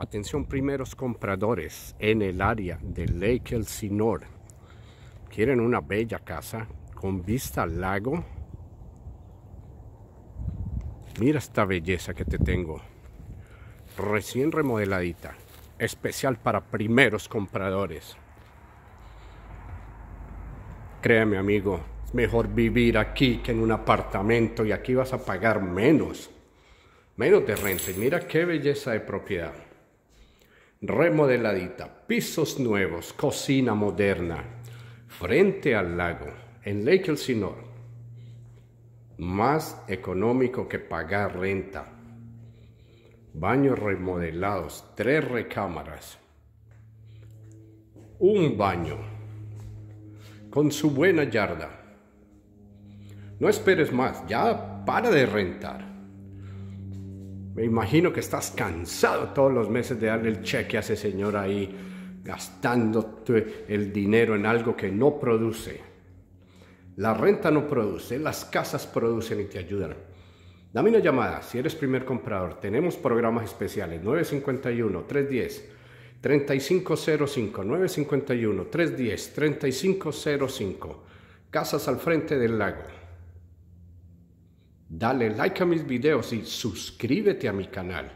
Atención primeros compradores en el área de Lake Elsinore. Quieren una bella casa con vista al lago. Mira esta belleza que te tengo. Recién remodeladita. Especial para primeros compradores. Créame amigo, es mejor vivir aquí que en un apartamento y aquí vas a pagar menos. Menos de renta. Y mira qué belleza de propiedad remodeladita, pisos nuevos, cocina moderna, frente al lago, en Lake Elsinore. Más económico que pagar renta. Baños remodelados, tres recámaras. Un baño con su buena yarda. No esperes más, ya para de rentar. Me imagino que estás cansado todos los meses de darle el cheque a ese señor ahí, gastándote el dinero en algo que no produce. La renta no produce, las casas producen y te ayudan. Dame una llamada si eres primer comprador. Tenemos programas especiales 951-310-3505, 951-310-3505. Casas al frente del lago. Dale like a mis videos y suscríbete a mi canal.